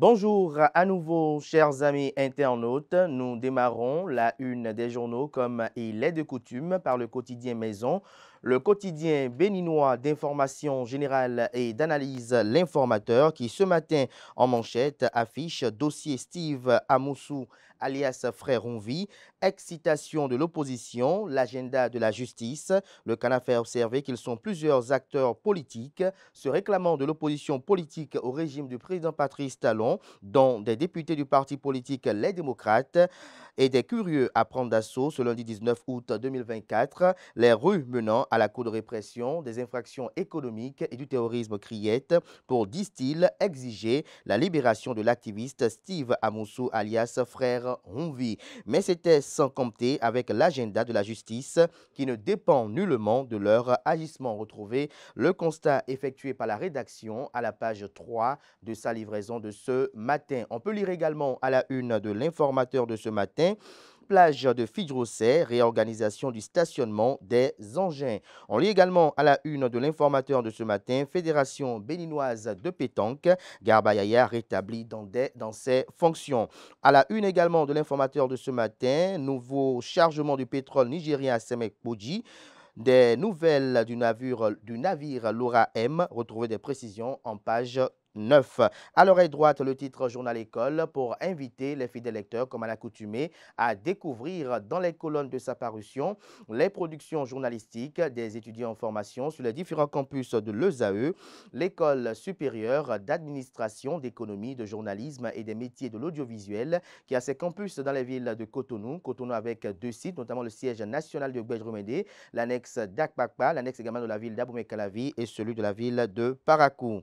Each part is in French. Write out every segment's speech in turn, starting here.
Bonjour à nouveau, chers amis internautes. Nous démarrons la une des journaux comme il est de coutume par le quotidien Maison, le quotidien béninois d'information générale et d'analyse L'informateur qui ce matin en manchette affiche dossier Steve Amoussou alias Frère Onvi, excitation de l'opposition, l'agenda de la justice. Le canard fait observer qu'ils sont plusieurs acteurs politiques se réclamant de l'opposition politique au régime du président Patrice Talon, dont des députés du parti politique Les Démocrates et des curieux à prendre d'assaut ce lundi 19 août 2024 les rues menant à la cour de répression des infractions économiques et du terrorisme criette pour, disent-ils, exiger la libération de l'activiste Steve Amoussou alias Frère mais c'était sans compter avec l'agenda de la justice qui ne dépend nullement de leur agissement. Retrouvez le constat effectué par la rédaction à la page 3 de sa livraison de ce matin. On peut lire également à la une de l'informateur de ce matin plage de Fidrosset, réorganisation du stationnement des engins. On lit également à la une de l'informateur de ce matin, Fédération béninoise de pétanque, Garbayaya rétabli dans, dans ses fonctions. À la une également de l'informateur de ce matin, nouveau chargement du pétrole nigérien à Semek Des nouvelles du navire, du navire Laura M. Retrouvez des précisions en page 9. À l'oreille droite, le titre Journal École pour inviter les fidèles lecteurs, comme à l'accoutumée, à découvrir dans les colonnes de sa parution les productions journalistiques des étudiants en formation sur les différents campus de l'ESAE, l'École supérieure d'administration, d'économie, de journalisme et des métiers de l'audiovisuel, qui a ses campus dans les villes de Cotonou, Cotonou avec deux sites, notamment le siège national de Bédromédé, l'annexe d'Akpakpa, l'annexe également de la ville d'Abomey-Calavi et celui de la ville de Parakou.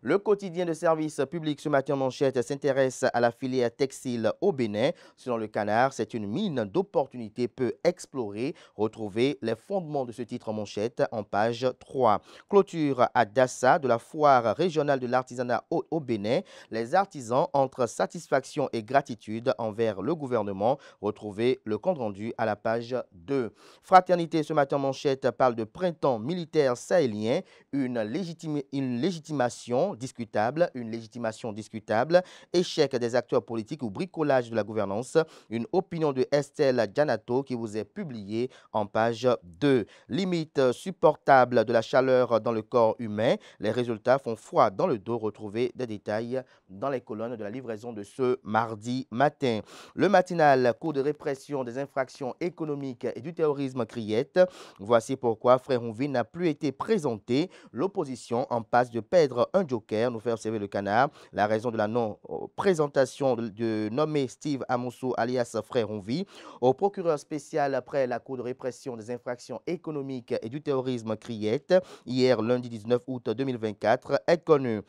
Le quotidien de service public ce matin manchette s'intéresse à la filière textile au Bénin. Selon le canard, c'est une mine d'opportunités peu explorée. Retrouvez les fondements de ce titre manchette en page 3. Clôture à Dassa de la foire régionale de l'artisanat au, Bénin. Les artisans entre satisfaction et gratitude envers le gouvernement. Retrouvez le compte rendu à la page 2. Fraternité ce matin manchette parle de printemps militaire sahélien, une légitimation discutable, une légitimation discutable, échec des acteurs politiques ou bricolage de la gouvernance, une opinion de Estelle Gianato qui vous est publiée en page 2. Limite supportable de la chaleur dans le corps humain, les résultats font froid dans le dos. Retrouvez des détails dans les colonnes de la livraison de ce mardi matin. Le matinal, cours de répression des infractions économiques et du terrorisme criette. Voici pourquoi Frère Fréronville n'a plus été présenté. L'opposition en passe de perdre un joker nous faire servir le canard. La raison de la non-présentation de nommé Steve Amoussou, alias Frère Onvi, au procureur spécial après la Cour de répression des infractions économiques et du terrorisme, Criette, hier lundi 19 août 2024, est connue.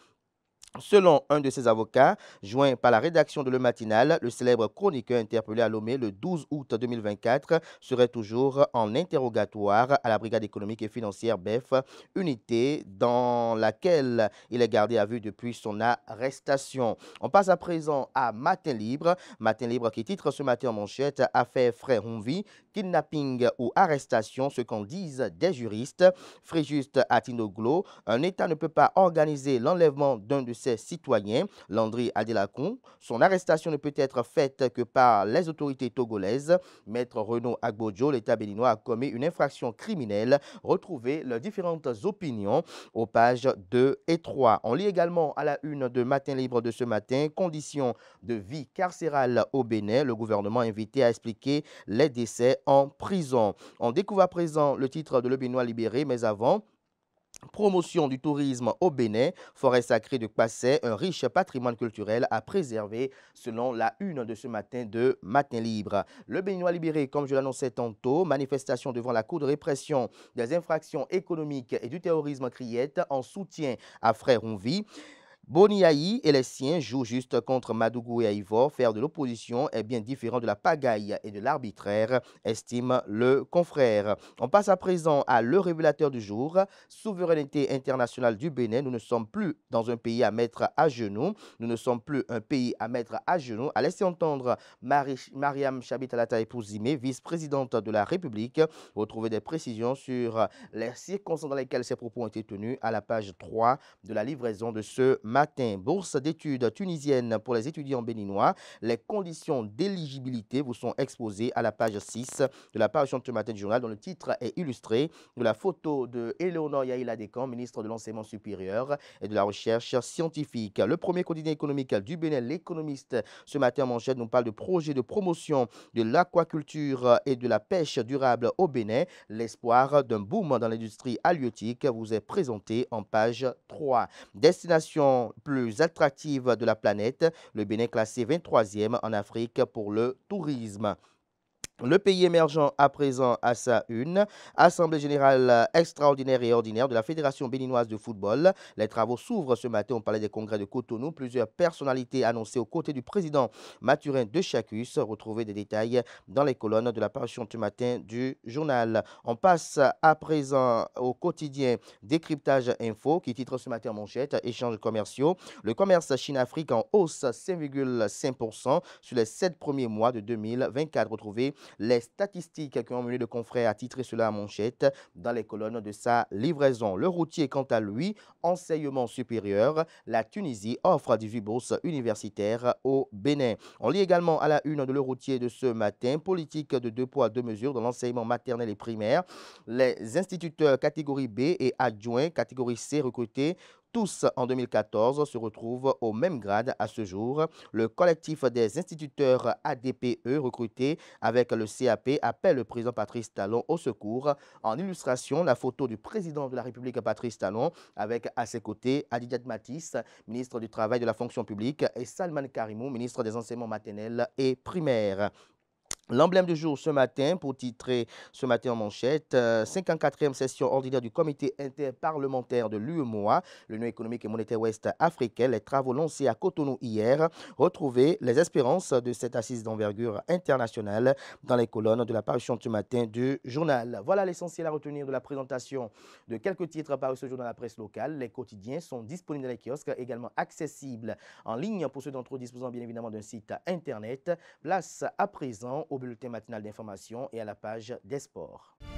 Selon un de ses avocats, joint par la rédaction de Le Matinal, le célèbre chroniqueur interpellé à Lomé le 12 août 2024 serait toujours en interrogatoire à la brigade économique et financière BEF, unité dans laquelle il est gardé à vue depuis son arrestation. On passe à présent à Matin Libre. Matin Libre qui titre ce matin en manchette Affaire Frère Honvi kidnapping ou arrestation, ce qu'en disent des juristes. Fréjuste Atinoglo, un État ne peut pas organiser l'enlèvement d'un de ses citoyens, Landry Adelacon. Son arrestation ne peut être faite que par les autorités togolaises. Maître Renaud Agbojo, l'État béninois a commis une infraction criminelle. Retrouvez leurs différentes opinions aux pages 2 et 3. On lit également à la une de Matin Libre de ce matin, conditions de vie carcérale au Bénin. Le gouvernement invité à expliquer les décès en prison. On découvre à présent le titre de Le Bénois libéré, mais avant, Promotion du tourisme au Bénin, forêt sacrée de Passé, un riche patrimoine culturel à préserver selon la une de ce matin de Matin Libre. Le Béninois libéré, comme je l'annonçais tantôt, manifestation devant la Cour de répression des infractions économiques et du terrorisme criette en soutien à Frère Onvi. Boniaï et les siens jouent juste contre Madougou et Aïvor. Faire de l'opposition est bien différent de la pagaille et de l'arbitraire, estime le confrère. On passe à présent à le révélateur du jour, souveraineté internationale du Bénin. Nous ne sommes plus dans un pays à mettre à genoux. Nous ne sommes plus un pays à mettre à genoux. A laisser entendre Mariam Chabit Alataï Pouzimé, vice-présidente de la République. Retrouvez des précisions sur les circonstances dans lesquelles ces propos ont été tenus à la page 3 de la livraison de ce matin. Bourse d'études tunisienne pour les étudiants béninois. Les conditions d'éligibilité vous sont exposées à la page 6 de la page de ce matin du journal dont le titre est illustré de la photo de Éléonore Yaïla Descamps, ministre de l'Enseignement supérieur et de la Recherche scientifique. Le premier quotidien économique du Bénin, l'économiste, ce matin en manchette, nous parle de projet de promotion de l'aquaculture et de la pêche durable au Bénin. L'espoir d'un boom dans l'industrie halieutique vous est présenté en page 3. Destination plus attractive de la planète, le Bénin classé 23e en Afrique pour le tourisme. Le pays émergent à présent à sa une. Assemblée générale euh, extraordinaire et ordinaire de la Fédération béninoise de football. Les travaux s'ouvrent ce matin au Palais des Congrès de Cotonou. Plusieurs personnalités annoncées aux côtés du président Mathurin de Chacus. Retrouvez des détails dans les colonnes de la parution ce matin du journal. On passe à présent au quotidien Décryptage Info qui titre ce matin en manchette Échanges commerciaux. Le commerce Chine-Afrique en hausse 5,5% sur les sept premiers mois de 2024. Retrouvez les statistiques ont mené le confrère à titré cela à manchette dans les colonnes de sa livraison. Le routier, quant à lui, enseignement supérieur, la Tunisie offre 18 bourses universitaires au Bénin. On lit également à la une de le routier de ce matin, politique de deux poids, deux mesures dans l'enseignement maternel et primaire. Les instituteurs catégorie B et adjoints catégorie C recrutés tous en 2014 se retrouvent au même grade à ce jour. Le collectif des instituteurs ADPE recrutés avec le CAP appelle le président Patrice Talon au secours. En illustration, la photo du président de la République Patrice Talon avec à ses côtés Adidat Matisse, ministre du Travail de la Fonction publique, et Salman Karimou, ministre des Enseignements maternels et primaires. L'emblème du jour ce matin, pour titrer ce matin en manchette, 54e euh, session ordinaire du comité interparlementaire de l'UEMOA, l'Union économique et monétaire ouest africaine, les travaux lancés à Cotonou hier, retrouver les espérances de cette assise d'envergure internationale dans les colonnes de la parution ce matin du journal. Voilà l'essentiel à retenir de la présentation de quelques titres parus ce jour dans la presse locale. Les quotidiens sont disponibles dans les kiosques, également accessibles en ligne pour ceux d'entre eux disposant bien évidemment d'un site internet. Place à présent au bulletin matinal d'information et à la page des sports.